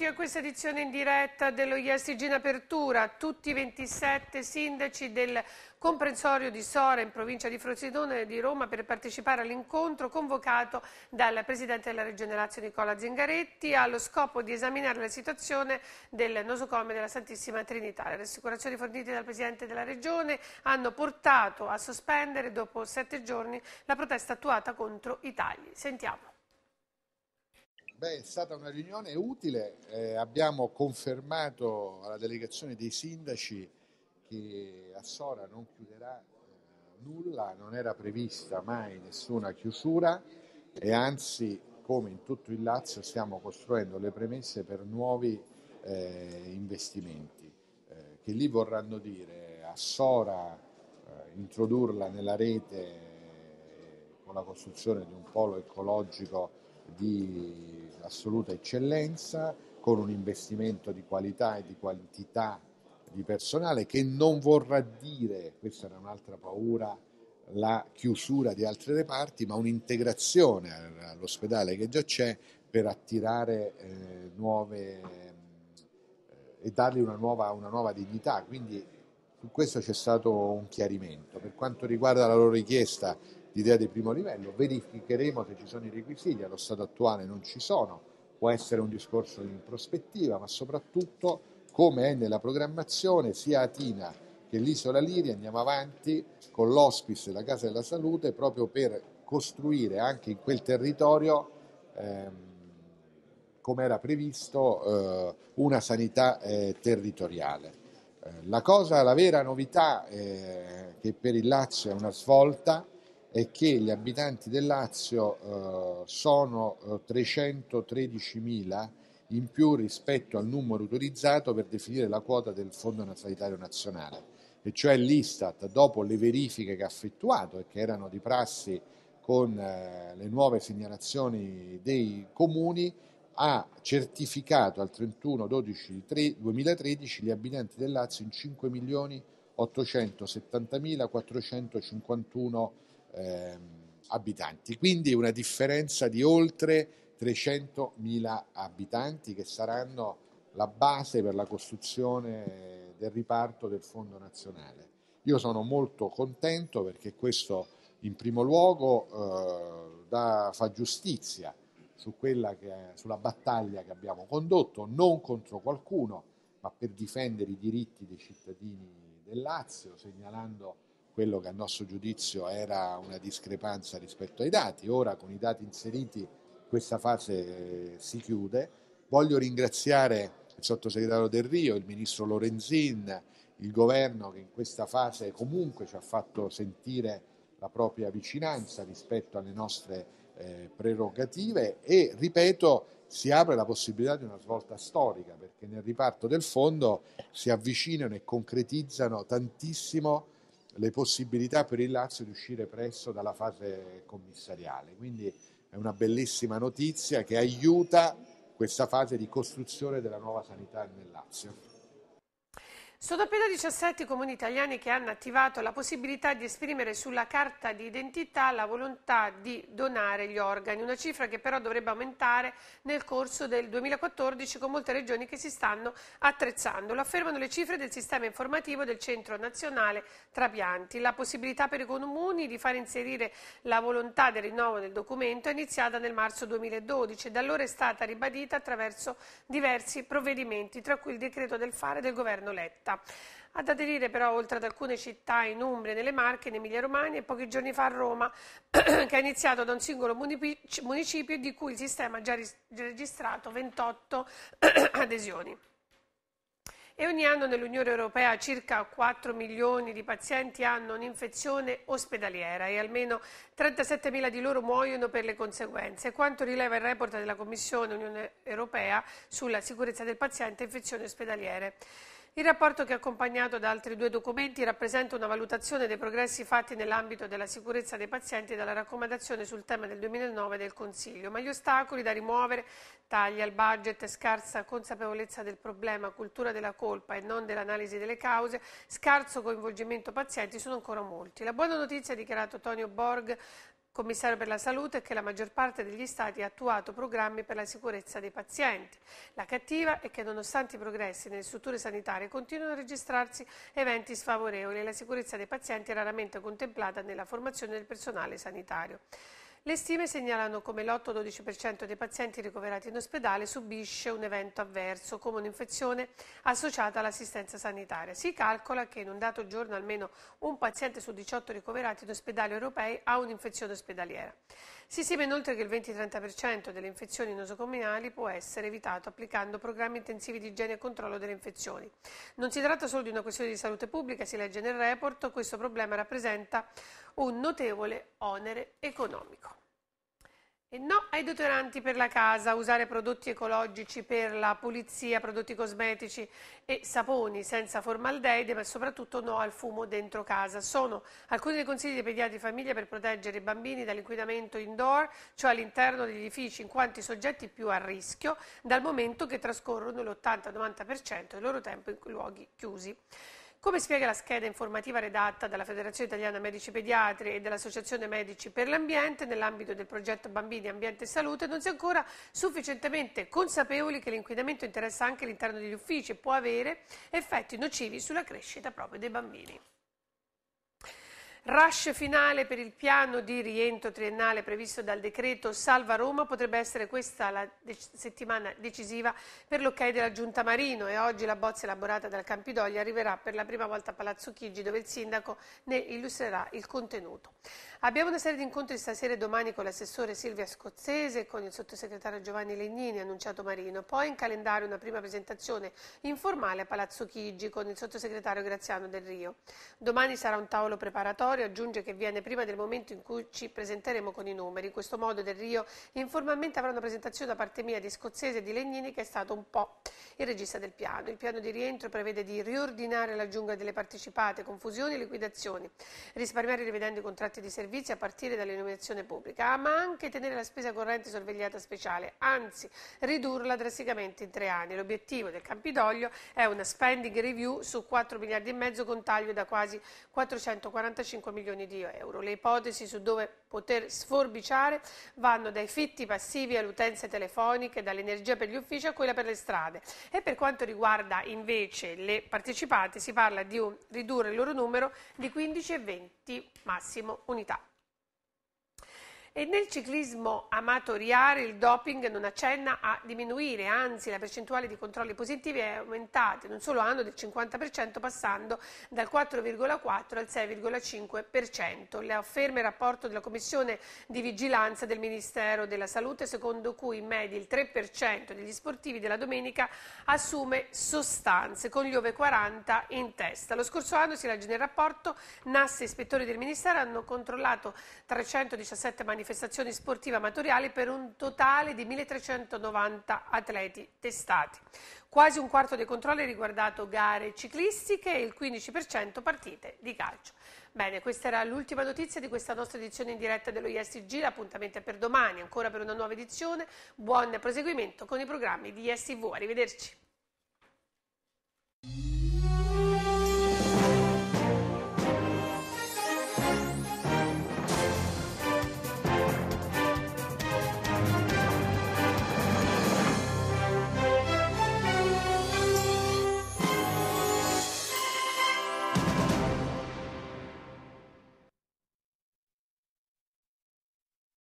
benvenuti a questa edizione in diretta dello ISG in apertura. Tutti i 27 sindaci del comprensorio di Sora in provincia di Frosinone di Roma per partecipare all'incontro convocato dal Presidente della Regione Lazio Nicola Zingaretti allo scopo di esaminare la situazione del nosocomio della Santissima Trinità. Le rassicurazioni fornite dal Presidente della Regione hanno portato a sospendere dopo sette giorni la protesta attuata contro i tagli. Sentiamo. Beh, è stata una riunione utile, eh, abbiamo confermato alla delegazione dei sindaci che a Sora non chiuderà eh, nulla, non era prevista mai nessuna chiusura e anzi come in tutto il Lazio stiamo costruendo le premesse per nuovi eh, investimenti eh, che lì vorranno dire a Sora eh, introdurla nella rete eh, con la costruzione di un polo ecologico di assoluta eccellenza, con un investimento di qualità e di quantità di personale che non vorrà dire, questa era un'altra paura, la chiusura di altri reparti, ma un'integrazione all'ospedale che già c'è per attirare eh, nuove eh, e dargli una nuova, una nuova dignità. Quindi su questo c'è stato un chiarimento. Per quanto riguarda la loro richiesta l'idea di primo livello, verificheremo se ci sono i requisiti, allo stato attuale non ci sono, può essere un discorso in prospettiva, ma soprattutto come è nella programmazione sia Atina che l'isola Liri andiamo avanti con l'ospice e la Casa della Salute proprio per costruire anche in quel territorio, ehm, come era previsto, eh, una sanità eh, territoriale. Eh, la cosa, la vera novità eh, che per il Lazio è una svolta è che gli abitanti del Lazio eh, sono 313.000 eh, in più rispetto al numero autorizzato per definire la quota del Fondo Sanitario Nazionale, e cioè l'Istat, dopo le verifiche che ha effettuato e che erano di prassi con eh, le nuove segnalazioni dei comuni, ha certificato al 31 12 3, 2013 gli abitanti del Lazio in 5 milioni 870.451 eh, abitanti, quindi una differenza di oltre 300.000 abitanti che saranno la base per la costruzione del riparto del Fondo Nazionale. Io sono molto contento perché questo in primo luogo eh, da, fa giustizia su che, sulla battaglia che abbiamo condotto, non contro qualcuno, ma per difendere i diritti dei cittadini del Lazio, segnalando quello che a nostro giudizio era una discrepanza rispetto ai dati. Ora con i dati inseriti questa fase eh, si chiude. Voglio ringraziare il sottosegretario Del Rio, il ministro Lorenzin, il governo che in questa fase comunque ci ha fatto sentire la propria vicinanza rispetto alle nostre eh, prerogative e, ripeto, si apre la possibilità di una svolta storica perché nel riparto del fondo si avvicinano e concretizzano tantissimo le possibilità per il Lazio di uscire presto dalla fase commissariale. Quindi è una bellissima notizia che aiuta questa fase di costruzione della nuova sanità nel Lazio. Sono appena 17 i comuni italiani che hanno attivato la possibilità di esprimere sulla carta di identità la volontà di donare gli organi, una cifra che però dovrebbe aumentare nel corso del 2014 con molte regioni che si stanno attrezzando. Lo affermano le cifre del sistema informativo del Centro Nazionale Trapianti. La possibilità per i comuni di far inserire la volontà del rinnovo del documento è iniziata nel marzo 2012 e da allora è stata ribadita attraverso diversi provvedimenti, tra cui il decreto del fare del governo Letta festa. Ad aderire però, oltre ad alcune città in Umbria, nelle Marche, in Emilia-Romagna e pochi giorni fa a Roma, che ha iniziato da un singolo municipio di cui il sistema ha già registrato 28 adesioni e ogni anno nell'Unione Europea circa 4 milioni di pazienti hanno un'infezione ospedaliera e almeno 37 mila di loro muoiono per le conseguenze, quanto rileva il report della Commissione Unione Europea sulla sicurezza del paziente e infezioni ospedaliere. Il rapporto che è accompagnato da altri due documenti rappresenta una valutazione dei progressi fatti nell'ambito della sicurezza dei pazienti dalla raccomandazione sul tema del 2009 del Consiglio, ma gli ostacoli da rimuovere, tagli al budget, scarsa consapevolezza del problema, cultura della colpa e non dell'analisi delle cause, scarso coinvolgimento pazienti sono ancora molti. La buona notizia, ha dichiarato Tonio Borg, commissario per la salute è che la maggior parte degli stati ha attuato programmi per la sicurezza dei pazienti. La cattiva è che nonostante i progressi nelle strutture sanitarie continuano a registrarsi eventi sfavorevoli e la sicurezza dei pazienti è raramente contemplata nella formazione del personale sanitario. Le stime segnalano come l'8-12% dei pazienti ricoverati in ospedale subisce un evento avverso, come un'infezione associata all'assistenza sanitaria. Si calcola che in un dato giorno almeno un paziente su 18 ricoverati in ospedali europei ha un'infezione ospedaliera. Si stima inoltre che il 20-30% delle infezioni nosocomiali può essere evitato applicando programmi intensivi di igiene e controllo delle infezioni. Non si tratta solo di una questione di salute pubblica, si legge nel report, questo problema rappresenta un notevole onere economico. E no ai deodoranti per la casa, usare prodotti ecologici per la pulizia, prodotti cosmetici e saponi senza formaldeide, ma soprattutto no al fumo dentro casa. Sono alcuni dei consigli dei pediatri di famiglia per proteggere i bambini dall'inquinamento indoor, cioè all'interno degli edifici, in quanto i soggetti più a rischio, dal momento che trascorrono l'80-90% del loro tempo in luoghi chiusi. Come spiega la scheda informativa redatta dalla Federazione Italiana Medici Pediatri e dall'Associazione Medici per l'Ambiente, nell'ambito del progetto Bambini, Ambiente e Salute, non si è ancora sufficientemente consapevoli che l'inquinamento interessa anche l'interno degli uffici e può avere effetti nocivi sulla crescita proprio dei bambini. Rush finale per il piano di rientro triennale previsto dal decreto Salva Roma potrebbe essere questa la dec settimana decisiva per l'ok della Giunta Marino e oggi la bozza elaborata dal Campidoglio arriverà per la prima volta a Palazzo Chigi dove il sindaco ne illustrerà il contenuto. Abbiamo una serie di incontri stasera e domani con l'assessore Silvia Scozzese e con il sottosegretario Giovanni Legnini, annunciato Marino. Poi in calendario una prima presentazione informale a Palazzo Chigi con il sottosegretario Graziano Del Rio. Domani sarà un tavolo preparatorio territorio, aggiunge che viene prima del momento in cui ci presenteremo con i numeri. In questo modo Del Rio informalmente avrà una presentazione da parte mia di Scozzese e di Legnini che è stato un po' il regista del piano. Il piano di rientro prevede di riordinare la giungla delle partecipate, confusioni e liquidazioni, risparmiare rivedendo i contratti di servizi a partire dall'illuminazione pubblica, ah, ma anche tenere la spesa corrente sorvegliata speciale, anzi ridurla drasticamente in tre anni. L'obiettivo del Campidoglio è una spending review su 4 miliardi e mezzo con taglio da quasi 445 5 milioni di euro. Le ipotesi su dove poter sforbiciare vanno dai fitti passivi alle utenze telefoniche, dall'energia per gli uffici a quella per le strade. E per quanto riguarda invece le partecipanti si parla di un, ridurre il loro numero di 15 e 20 massimo unità. E nel ciclismo amatoriale il doping non accenna a diminuire, anzi la percentuale di controlli positivi è aumentata in un solo anno del 50% passando dal 4,4 al 6,5%. Le afferma il rapporto della Commissione di Vigilanza del Ministero della Salute secondo cui in media il 3% degli sportivi della domenica assume sostanze con gli over 40 in testa. Lo scorso anno, si legge nel rapporto, NAS e ispettori del Ministero hanno controllato 317 manifestazioni manifestazioni sportive amatoriali per un totale di 1.390 atleti testati. Quasi un quarto dei controlli è riguardato gare ciclistiche e il 15% partite di calcio. Bene, questa era l'ultima notizia di questa nostra edizione in diretta dello ISTG, l'appuntamento è per domani, ancora per una nuova edizione. Buon proseguimento con i programmi di ISTV, arrivederci.